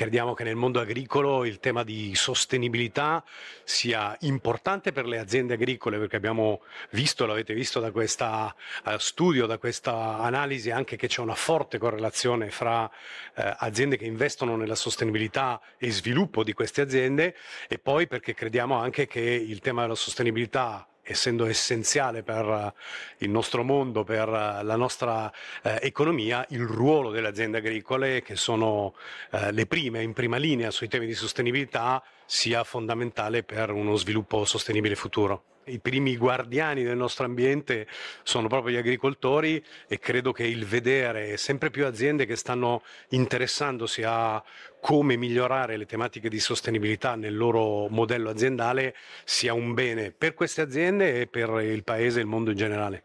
Crediamo che nel mondo agricolo il tema di sostenibilità sia importante per le aziende agricole perché abbiamo visto, l'avete visto da questo eh, studio, da questa analisi anche che c'è una forte correlazione fra eh, aziende che investono nella sostenibilità e sviluppo di queste aziende e poi perché crediamo anche che il tema della sostenibilità essendo essenziale per eh, il nostro mondo, per eh, la nostra eh, economia, il ruolo delle aziende agricole che sono eh, le prime, in prima linea sui temi di sostenibilità, sia fondamentale per uno sviluppo sostenibile futuro i primi guardiani del nostro ambiente sono proprio gli agricoltori e credo che il vedere sempre più aziende che stanno interessandosi a come migliorare le tematiche di sostenibilità nel loro modello aziendale sia un bene per queste aziende e per il paese e il mondo in generale.